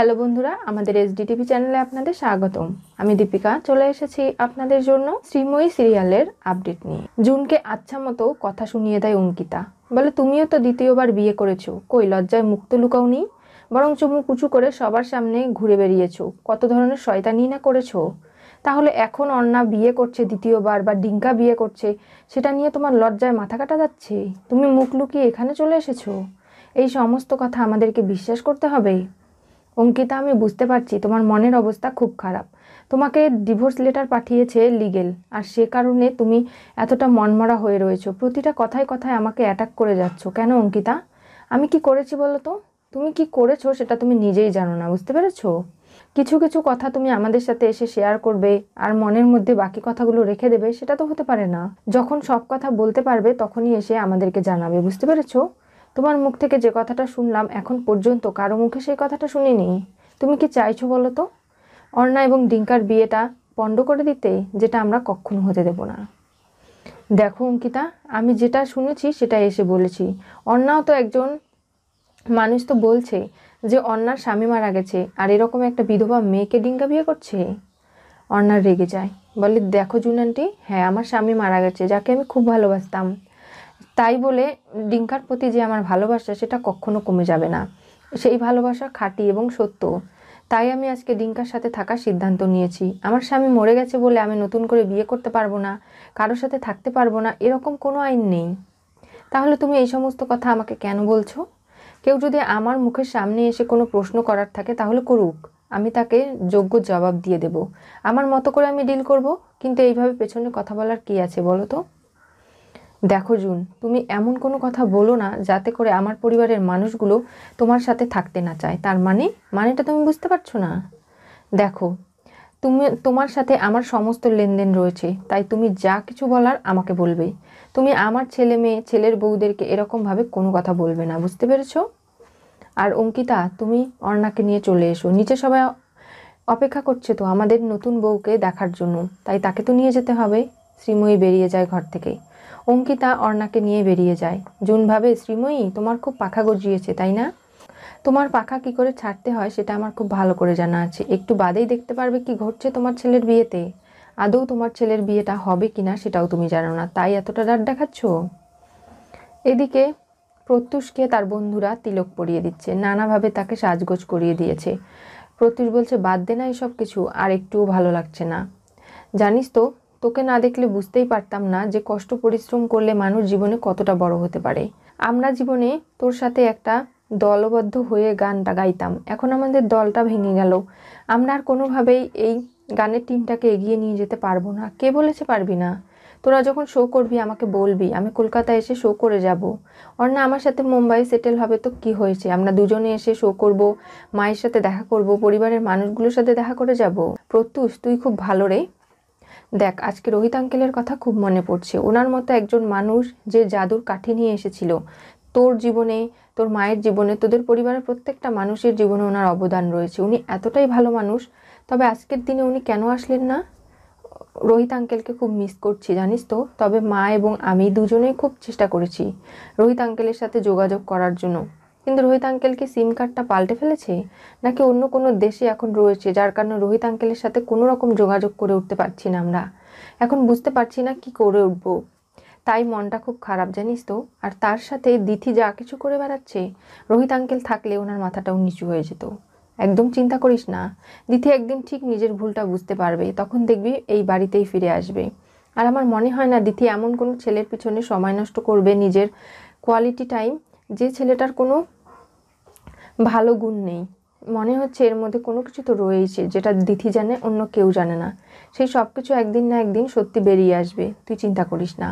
Hello বন্ধুরা আমাদের SDTV চ্যানেলে আপনাদের স্বাগতম আমি দীপিকা চলে এসেছি আপনাদের জন্য শ্রীময়ী সিরিয়ালের আপডেট নিয়ে জুনকে আচ্ছা মতো কথা শুনিয়ে দেয় অঙ্কিতা বলে তুমিও তো দ্বিতীয়বার বিয়ে করেছো কই লজ্জায় মুক্ত লুকাও নি বরং চুমু কুচু করে সবার সামনে ঘুরে বেরিয়েছো কত ধরনের শয়তানি না করেছো তাহলে এখন অন্না বিয়ে করছে দ্বিতীয়বার বা ডিঙ্কা বিয়ে করছে সেটা নিয়ে তোমার লজ্জায় মাথা কাটা যাচ্ছে তুমি মুখ লুকিয়ে এখানে চলে এসেছো এই সমস্ত কথা আমাদেরকে বিশ্বাস করতে হবে অঙ্কিতা আমি বুঝতে পারছি তোমার মনের অবস্থা খুব খারাপ তোমাকে ডিভোর্স লেটার পাঠিয়েছে লিগেল আর সে কারণে তুমি এতটা মনমরা হয়ে রয়েছো প্রতিটা কথায় কথায় আমাকে অ্যাটাক করে যাচ্ছ কেন অঙ্কিতা আমি কি করেছি বলো তো তুমি কি করেছো সেটা তুমি নিজেই জানো না বুঝতে পেরেছো কিছু কিছু কথা তুমি আমাদের সাথে এসে শেয়ার করবে আর মনের মধ্যে বাকি কথাগুলো রেখে দেবে সেটা তো হতে পারে না যখন সব কথা বলতে পারবে তখনই এসে আমাদেরকে জানাবে বুঝতে পেরেছো তোমার মুখ থেকে যে কথাটা শুনলাম এখন পর্যন্ত কারো মুখে সেই কথাটা শুনিনি তুমি কি চাইছো বলো তো অর্ণা এবং ডিঙ্কার বিয়েটা পণ্ড করে দিতে যেটা আমরা কখনো হতে দেব না দেখো অঙ্কিতা আমি যেটা শুনেছি সেটা এসে বলেছি অন্যাও তো একজন মানুষ তো বলছে যে অন্যার স্বামী মারা গেছে আর এরকম একটা বিধবা মেয়েকে ডিঙ্গা বিয়ে করছে অন্যার রেগে যায় বলে দেখো জুনানটি হ্যাঁ আমার স্বামী মারা গেছে যাকে আমি খুব ভালোবাসতাম তাই বলে ডিঙ্কার প্রতি যে আমার ভালোবাসা সেটা কখনো কমে যাবে না সেই ভালোবাসা খাঁটি এবং সত্য তাই আমি আজকে ডিঙ্কার সাথে থাকার সিদ্ধান্ত নিয়েছি আমার স্বামী মরে গেছে বলে আমি নতুন করে বিয়ে করতে পারবো না কারোর সাথে থাকতে পারবো না এরকম কোনো আইন নেই তাহলে তুমি এই সমস্ত কথা আমাকে কেন বলছো কেউ যদি আমার মুখের সামনে এসে কোনো প্রশ্ন করার থাকে তাহলে করুক আমি তাকে যোগ্য জবাব দিয়ে দেব আমার মতো করে আমি ডিল করব কিন্তু এইভাবে পেছনে কথা বলার কি আছে বলো তো দেখো জুন তুমি এমন কোনো কথা বলো না যাতে করে আমার পরিবারের মানুষগুলো তোমার সাথে থাকতে না চায় তার মানে মানেটা তুমি বুঝতে পারছো না দেখো তুমি তোমার সাথে আমার সমস্ত লেনদেন রয়েছে তাই তুমি যা কিছু বলার আমাকে বলবে তুমি আমার ছেলে মেয়ে ছেলের বউদেরকে এরকমভাবে কোনো কথা বলবে না বুঝতে পেরেছো আর অঙ্কিতা তুমি অর্ণাকে নিয়ে চলে এসো নিচে সবাই অপেক্ষা করছে তো আমাদের নতুন বউকে দেখার জন্য তাই তাকে তো নিয়ে যেতে হবে শ্রীময়ী বেরিয়ে যায় ঘর থেকেই অঙ্কিতা অর্ণাকে নিয়ে বেরিয়ে যায় জুন ভাবে শ্রীময়ী তোমার খুব পাখা গজিয়েছে তাই না তোমার পাখা কি করে ছাড়তে হয় সেটা আমার খুব ভালো করে জানা আছে একটু বাদেই দেখতে পারবে কি ঘটছে তোমার ছেলের বিয়েতে আদৌ তোমার ছেলের বিয়েটা হবে কি না সেটাও তুমি জানো না তাই এতটা ডাট দেখাচ্ছ এদিকে প্রত্যুষকে তার বন্ধুরা তিলক পরিয়ে দিচ্ছে নানাভাবে তাকে সাজগোজ করিয়ে দিয়েছে প্রত্যুষ বলছে বাদ দে না এসব কিছু আর একটুও ভালো লাগছে না জানিস তো তোকে না দেখলে বুঝতেই পারতাম না যে কষ্ট পরিশ্রম করলে মানুষ জীবনে কতটা বড় হতে পারে আমরা জীবনে তোর সাথে একটা দলবদ্ধ হয়ে গানটা গাইতাম এখন আমাদের দলটা ভেঙে গেল আমরা আর কোনোভাবেই এই গানের টিমটাকে এগিয়ে নিয়ে যেতে পারবো না কে বলেছে পারবি না তোরা যখন শো করবি আমাকে বলবি আমি কলকাতায় এসে শো করে যাব আর না আমার সাথে মুম্বাই সেটেল হবে তো কি হয়েছে আমরা দুজনে এসে শো করব মায়ের সাথে দেখা করব পরিবারের মানুষগুলোর সাথে দেখা করে যাব প্রত্যুষ তুই খুব ভালো রে দেখ আজকে রোহিত আঙ্কেলের কথা খুব মনে পড়ছে ওনার মতো একজন মানুষ যে জাদুর কাঠি নিয়ে এসেছিল তোর জীবনে তোর মায়ের জীবনে তোদের পরিবারের প্রত্যেকটা মানুষের জীবনে ওনার অবদান রয়েছে উনি এতটাই ভালো মানুষ তবে আজকের দিনে উনি কেন আসলেন না রোহিত আঙ্কেলকে খুব মিস করছি জানিস তো তবে মা এবং আমি দুজনেই খুব চেষ্টা করেছি রোহিত আঙ্কেলের সাথে যোগাযোগ করার জন্য কিন্তু রোহিত আঙ্কেল কি সিম কার্ডটা পাল্টে ফেলেছে নাকি অন্য কোনো দেশে এখন রয়েছে যার কারণে রোহিত আঙ্কেলের সাথে কোনো রকম যোগাযোগ করে উঠতে পারছি না আমরা এখন বুঝতে পারছি না কি করে উঠব তাই মনটা খুব খারাপ জানিস তো আর তার সাথে দিথি যা কিছু করে বেড়াচ্ছে রোহিত আঙ্কেল থাকলে ওনার মাথাটাও নিচু হয়ে যেত একদম চিন্তা করিস না দিথি একদিন ঠিক নিজের ভুলটা বুঝতে পারবে তখন দেখবি এই বাড়িতেই ফিরে আসবে আর আমার মনে হয় না দিথি এমন কোনো ছেলের পিছনে সময় নষ্ট করবে নিজের কোয়ালিটি টাইম যে ছেলেটার কোনো ভালো গুণ নেই মনে হচ্ছে এর মধ্যে কোনো কিছু তো রয়েছে যেটা দিথি জানে অন্য কেউ জানে না সেই সব কিছু একদিন না একদিন সত্যি বেরিয়ে আসবে তুই চিন্তা করিস না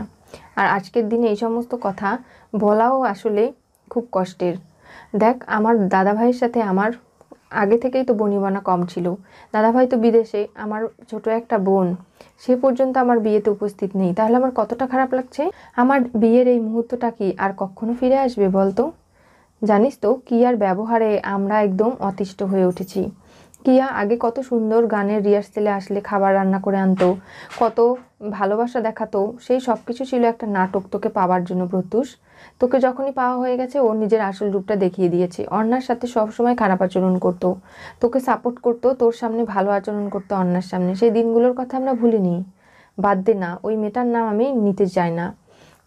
আর আজকের দিনে এই সমস্ত কথা বলাও আসলে খুব কষ্টের দেখ আমার দাদাভাইয়ের সাথে আমার আগে থেকেই তো বনিবনা কম ছিল দাদাভাই তো বিদেশে আমার ছোট একটা বোন সে পর্যন্ত আমার বিয়েতে উপস্থিত নেই তাহলে আমার কতটা খারাপ লাগছে আমার বিয়ের এই মুহূর্তটা কি আর কখনো ফিরে আসবে বলতো জানিস তো কিয়ার ব্যবহারে আমরা একদম অতিষ্ঠ হয়ে উঠেছি কিয়া আগে কত সুন্দর গানের রিহার্সেলে আসলে খাবার রান্না করে আনতো কত ভালোবাসা দেখাতো সেই সব কিছু ছিল একটা নাটক তোকে পাওয়ার জন্য প্রত্যুষ তোকে যখনই পাওয়া হয়ে গেছে ও নিজের আসল রূপটা দেখিয়ে দিয়েছে অন্যার সাথে সবসময় খারাপ আচরণ করতো তোকে সাপোর্ট করতো তোর সামনে ভালো আচরণ করতো অন্যার সামনে সেই দিনগুলোর কথা আমরা ভুলিনি বাদ দে না ওই মেয়েটার নাম আমি নিতে চাই না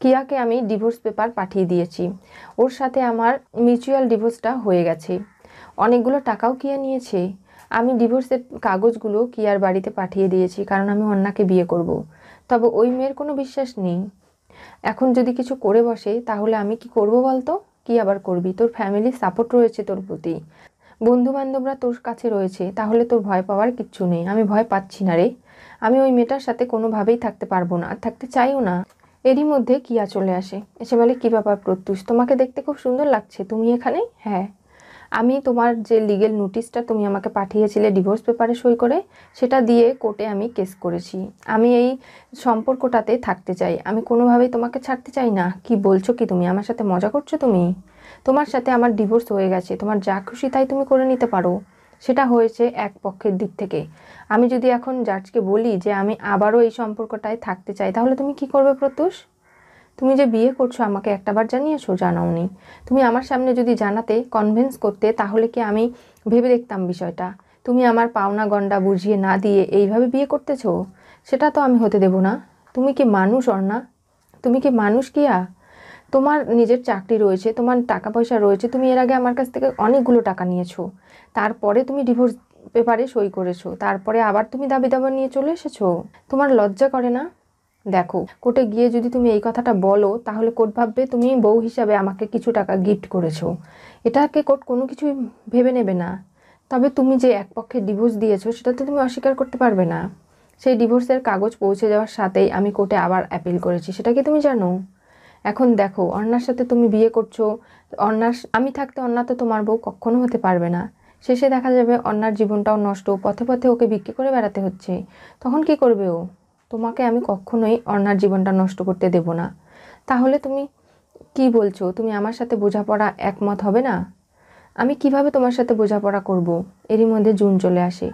কিয়াকে আমি ডিভোর্স পেপার পাঠিয়ে দিয়েছি ওর সাথে আমার মিউচুয়াল ডিভোর্সটা হয়ে গেছে অনেকগুলো টাকাও কিয়া নিয়েছে আমি ডিভোর্সের কাগজগুলো কিয়ার বাড়িতে পাঠিয়ে দিয়েছি কারণ আমি অন্যাকে বিয়ে করব। তবে ওই মেয়ের কোনো বিশ্বাস নেই এখন যদি কিছু করে বসে তাহলে আমি কি করব বলতো কি আবার করবি তোর ফ্যামিলির সাপোর্ট রয়েছে তোর প্রতি বন্ধু বান্ধবরা তোর কাছে রয়েছে তাহলে তোর ভয় পাওয়ার কিচ্ছু নেই আমি ভয় পাচ্ছি না রে আমি ওই মেয়েটার সাথে কোনোভাবেই থাকতে পারবো না আর থাকতে চাইও না এরই মধ্যে কিয়া চলে আসে এসে বলে কী ব্যাপার প্রত্যুষ তোমাকে দেখতে খুব সুন্দর লাগছে তুমি এখানে হ্যাঁ আমি তোমার যে লিগেল নোটিশটা তুমি আমাকে পাঠিয়েছিলে ডিভোর্স পেপারে সই করে সেটা দিয়ে কোর্টে আমি কেস করেছি আমি এই সম্পর্কটাতে থাকতে চাই আমি কোনোভাবেই তোমাকে ছাড়তে চাই না কি বলছো কি তুমি আমার সাথে মজা করছো তুমি তোমার সাথে আমার ডিভোর্স হয়ে গেছে তোমার যা খুশি তাই তুমি করে নিতে পারো সেটা হয়েছে এক পক্ষের দিক থেকে আমি যদি এখন জাজকে বলি যে আমি আবারও এই সম্পর্কটায় থাকতে চাই তাহলে তুমি কি করবে প্রত্যুষ তুমি যে বিয়ে করছো আমাকে একটাবার জানিয়েছো জানাওনি তুমি আমার সামনে যদি জানাতে কনভিন্স করতে তাহলে কি আমি ভেবে দেখতাম বিষয়টা তুমি আমার পাওনা গন্ডা বুঝিয়ে না দিয়ে এইভাবে বিয়ে করতেছো সেটা তো আমি হতে দেব না তুমি কি মানুষ অর্ণা তুমি কি মানুষ কিয়া তোমার নিজের চাকরি রয়েছে তোমার টাকা পয়সা রয়েছে তুমি এর আগে আমার কাছ থেকে অনেকগুলো টাকা নিয়েছো তারপরে তুমি ডিভোর্স পেপারে সই করেছো তারপরে আবার তুমি দাবি দাবা নিয়ে চলে এসেছো তোমার লজ্জা করে না দেখো কোর্টে গিয়ে যদি তুমি এই কথাটা বলো তাহলে কোর্ট ভাববে তুমি বউ হিসাবে আমাকে কিছু টাকা গিফট করেছো এটাকে কোর্ট কোনো কিছুই ভেবে নেবে না তবে তুমি যে এক পক্ষে ডিভোর্স দিয়েছো সেটা তো তুমি অস্বীকার করতে পারবে না সেই ডিভোর্সের কাগজ পৌঁছে যাওয়ার সাথেই আমি কোর্টে আবার অ্যাপিল করেছি সেটা কি তুমি জানো এখন দেখো অন্যার সাথে তুমি বিয়ে করছো অন্যার আমি থাকতে অন্যা তো তোমার বউ কখনো হতে পারবে না শেষে দেখা যাবে অন্যার জীবনটাও নষ্ট পথে পথে ওকে বিক্রি করে বেড়াতে হচ্ছে তখন কি করবে ও তোমাকে আমি কখনোই অন্যার জীবনটা নষ্ট করতে দেব না তাহলে তুমি কি বলছো তুমি আমার সাথে বোঝাপড়া একমত হবে না আমি কিভাবে তোমার সাথে বোঝাপড়া করব। এরই মধ্যে জুন চলে আসে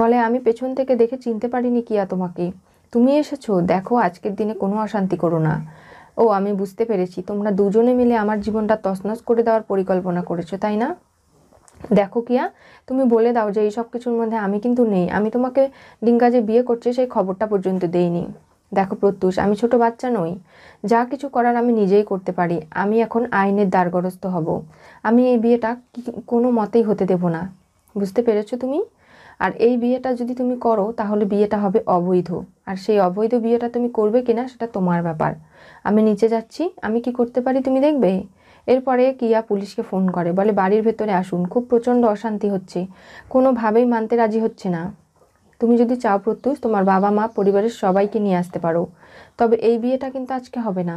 বলে আমি পেছন থেকে দেখে চিনতে পারিনি কিয়া তোমাকে তুমি এসেছো দেখো আজকের দিনে কোনো অশান্তি করো না ও আমি বুঝতে পেরেছি তোমরা দুজনে মিলে আমার জীবনটা তছনছ করে দেওয়ার পরিকল্পনা করেছো তাই না দেখো কিয়া তুমি বলে দাও যে এই সব কিছুর মধ্যে আমি কিন্তু নেই আমি তোমাকে ডিঙ্কা যে বিয়ে করছে সেই খবরটা পর্যন্ত দেইনি দেখো প্রত্যুষ আমি ছোট বাচ্চা নই যা কিছু করার আমি নিজেই করতে পারি আমি এখন আইনের দ্বারগরস্থ হব আমি এই বিয়েটা কোনো মতেই হতে দেব না বুঝতে পেরেছো তুমি আর এই বিয়েটা যদি তুমি করো তাহলে বিয়েটা হবে অবৈধ আর সেই অবৈধ বিয়েটা তুমি করবে কিনা সেটা তোমার ব্যাপার আমি নিচে যাচ্ছি আমি কি করতে পারি তুমি দেখবে এরপরে কিয়া পুলিশকে ফোন করে বলে বাড়ির ভেতরে আসুন খুব প্রচণ্ড অশান্তি হচ্ছে কোনোভাবেই মানতে রাজি হচ্ছে না তুমি যদি চাও প্রত্যুষ তোমার বাবা মা পরিবারের সবাইকে নিয়ে আসতে পারো তবে এই বিয়েটা কিন্তু আজকে হবে না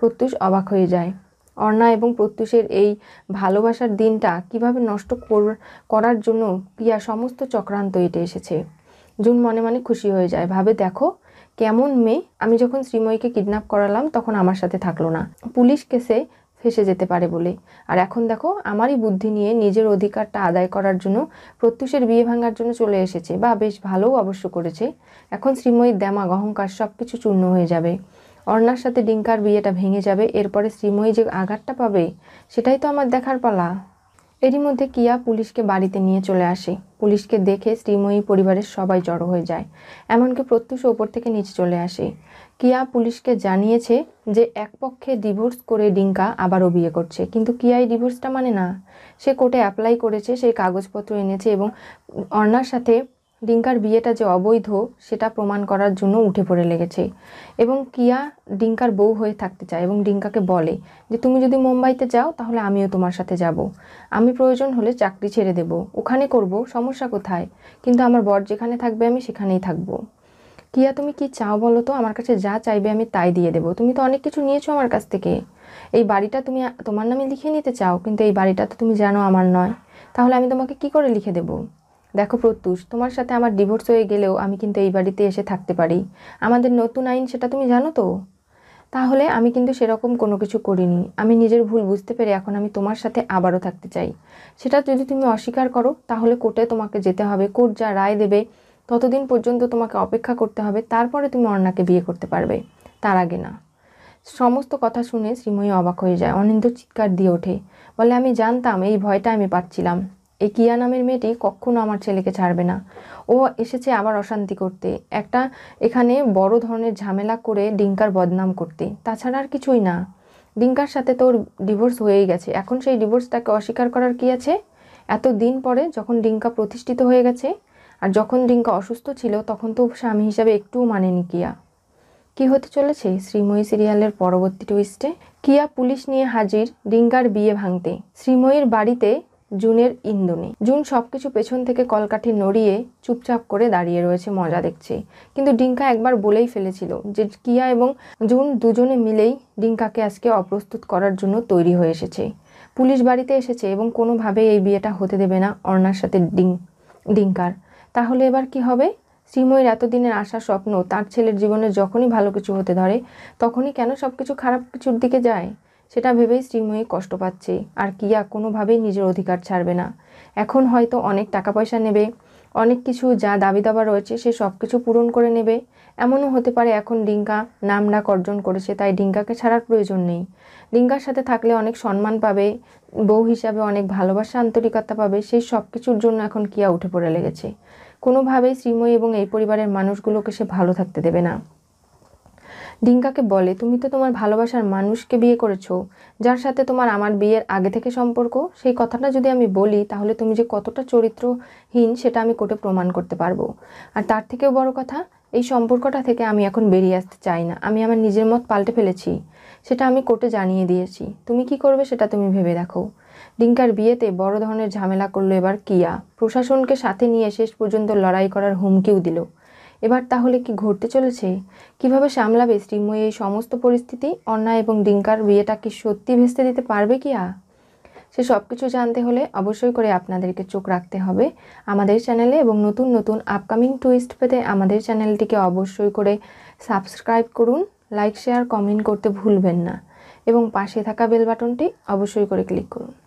প্রত্যুষ অবাক হয়ে যায় অর্ণা এবং প্রত্যুষের এই ভালোবাসার দিনটা কিভাবে নষ্ট করার জন্য কিয়া সমস্ত চক্রান্ত এটে এসেছে জুন মনে মনে খুশি হয়ে যায় ভাবে দেখো কেমন মেয়ে আমি যখন শ্রীময়ীকে কিডন্যাপ করালাম তখন আমার সাথে থাকলো না পুলিশ কেসে ফেসে যেতে পারে বলে আর এখন দেখো আমারই বুদ্ধি নিয়ে নিজের অধিকারটা আদায় করার জন্য প্রত্যুষের বিয়ে ভাঙার জন্য চলে এসেছে বা বেশ ভালোও অবশ্য করেছে এখন শ্রীময়ীর দেমা অহংকার সব কিছু চূর্ণ হয়ে যাবে অর্ণার সাথে ডিঙ্কার বিয়েটা ভেঙে যাবে এরপরে শ্রীময়ী যে আঘাতটা পাবে সেটাই তো আমার দেখার পালা এরই মধ্যে কিয়া পুলিশকে বাড়িতে নিয়ে চলে আসে পুলিশকে দেখে শ্রীময়ী পরিবারের সবাই জড়ো হয়ে যায় এমনকি প্রত্যুষ ওপর থেকে নিচে চলে আসে কিয়া পুলিশকে জানিয়েছে যে এক পক্ষে ডিভোর্স করে ডিঙ্কা আবারও বিয়ে করছে কিন্তু কিয়া এই ডিভোর্সটা মানে না সে কোর্টে অ্যাপ্লাই করেছে সেই কাগজপত্র এনেছে এবং অর্ণার সাথে ডিঙ্কার বিয়েটা যে অবৈধ সেটা প্রমাণ করার জন্য উঠে পড়ে লেগেছে এবং কিয়া ডিঙ্কার বউ হয়ে থাকতে চায় এবং ডিঙ্কাকে বলে যে তুমি যদি মুম্বাইতে যাও তাহলে আমিও তোমার সাথে যাব আমি প্রয়োজন হলে চাকরি ছেড়ে দেব ওখানে করব সমস্যা কোথায় কিন্তু আমার বর যেখানে থাকবে আমি সেখানেই থাকব কিয়া তুমি কি চাও বলো তো আমার কাছে যা চাইবে আমি তাই দিয়ে দেবো তুমি তো অনেক কিছু নিয়েছো আমার কাছ থেকে এই বাড়িটা তুমি তোমার নামে লিখে নিতে চাও কিন্তু এই বাড়িটা তো তুমি জানো আমার নয় তাহলে আমি তোমাকে কি করে লিখে দেবো দেখো প্রত্যুষ তোমার সাথে আমার ডিভোর্স হয়ে গেলেও আমি কিন্তু এই বাড়িতে এসে থাকতে পারি আমাদের নতুন আইন সেটা তুমি জানো তো তাহলে আমি কিন্তু সেরকম কোনো কিছু করিনি আমি নিজের ভুল বুঝতে পেরে এখন আমি তোমার সাথে আবারও থাকতে চাই সেটা যদি তুমি অস্বীকার করো তাহলে কোর্টে তোমাকে যেতে হবে কোর্ট যা রায় দেবে ততদিন পর্যন্ত তোমাকে অপেক্ষা করতে হবে তারপরে তুমি অন্যাকে বিয়ে করতে পারবে তার আগে না সমস্ত কথা শুনে শ্রীময়ী অবাক হয়ে যায় অনিন্দ চিৎকার দিয়ে ওঠে বলে আমি জানতাম এই ভয়টা আমি পাচ্ছিলাম এই কিয়া নামের মেয়েটি কখনো আমার ছেলেকে ছাড়বে না ও এসেছে আবার অশান্তি করতে একটা এখানে বড় ধরনের ঝামেলা করে ডিঙ্কার বদনাম করতে তাছাড়া আর কিছুই না ডিঙ্কার সাথে তোর ডিভোর্স হয়েই গেছে এখন সেই ডিভোর্সটাকে অস্বীকার করার কি আছে এত দিন পরে যখন ডিঙ্কা প্রতিষ্ঠিত হয়ে গেছে আর যখন ডিঙ্কা অসুস্থ ছিল তখন তো স্বামী হিসাবে একটুও মানেনি কিয়া কি হতে চলেছে শ্রীময়ী সিরিয়ালের পরবর্তী টুইস্টে কিয়া পুলিশ নিয়ে হাজির ডিঙ্কার বিয়ে ভাঙতে শ্রীময়ীর বাড়িতে জুনের ইন্দনে জুন সবকিছু পেছন থেকে কলকাঠি নড়িয়ে চুপচাপ করে দাঁড়িয়ে রয়েছে মজা দেখছে কিন্তু ডিঙ্কা একবার বলেই ফেলেছিল যে কিয়া এবং জুন দুজনে মিলেই ডিঙ্কাকে আজকে অপ্রস্তুত করার জন্য তৈরি হয়ে এসেছে পুলিশ বাড়িতে এসেছে এবং কোনোভাবে এই বিয়েটা হতে দেবে না অর্ণার সাথে ডিং ডিঙ্কার তাহলে এবার কি হবে শ্রীময়ীর এতদিনের আশা স্বপ্ন তার ছেলের জীবনে যখনই ভালো কিছু হতে ধরে তখনই কেন সব কিছু খারাপ কিছুর দিকে যায় সেটা ভেবেই শ্রীময়ী কষ্ট পাচ্ছে আর কিয়া কোনোভাবেই নিজের অধিকার ছাড়বে না এখন হয়তো অনেক টাকা পয়সা নেবে অনেক কিছু যা দাবি দাবা রয়েছে সে সব কিছু পূরণ করে নেবে এমনও হতে পারে এখন ডিঙ্কা নাম ডাক অর্জন করেছে তাই ডিঙ্কাকে ছাড়ার প্রয়োজন নেই ডিঙ্কার সাথে থাকলে অনেক সম্মান পাবে বউ হিসাবে অনেক ভালোবাসা আন্তরিকতা পাবে সেই সব কিছুর জন্য এখন কিয়া উঠে পড়ে লেগেছে কোনোভাবেই শ্রীময়ী এবং এই পরিবারের মানুষগুলোকে সে ভালো থাকতে দেবে না ডিঙ্কাকে বলে তুমি তো তোমার ভালোবাসার মানুষকে বিয়ে করেছো যার সাথে তোমার আমার বিয়ের আগে থেকে সম্পর্ক সেই কথাটা যদি আমি বলি তাহলে তুমি যে কতটা চরিত্রহীন সেটা আমি কোটে প্রমাণ করতে পারবো আর তার থেকেও বড় কথা এই সম্পর্কটা থেকে আমি এখন বেরিয়ে আসতে চাই না আমি আমার নিজের মত পাল্টে ফেলেছি সেটা আমি কোর্টে জানিয়ে দিয়েছি তুমি কি করবে সেটা তুমি ভেবে দেখো ডিঙ্কার বিয়েতে বড় ধরনের ঝামেলা করলো এবার কিয়া প্রশাসনকে সাথে নিয়ে শেষ পর্যন্ত লড়াই করার হুমকিও দিল এবার তাহলে কি ঘটতে চলেছে কিভাবে সামলাবে শ্রীময়ী এই সমস্ত পরিস্থিতি অন্যায় এবং ডিঙ্কার বিয়েটা কি সত্যি ভেস্তে দিতে পারবে কি আ সে সব কিছু জানতে হলে অবশ্যই করে আপনাদেরকে চোখ রাখতে হবে আমাদের চ্যানেলে এবং নতুন নতুন আপকামিং টুইস্ট পেতে আমাদের চ্যানেলটিকে অবশ্যই করে সাবস্ক্রাইব করুন লাইক শেয়ার কমেন্ট করতে ভুলবেন না এবং পাশে থাকা বেল বাটনটি অবশ্যই করে ক্লিক করুন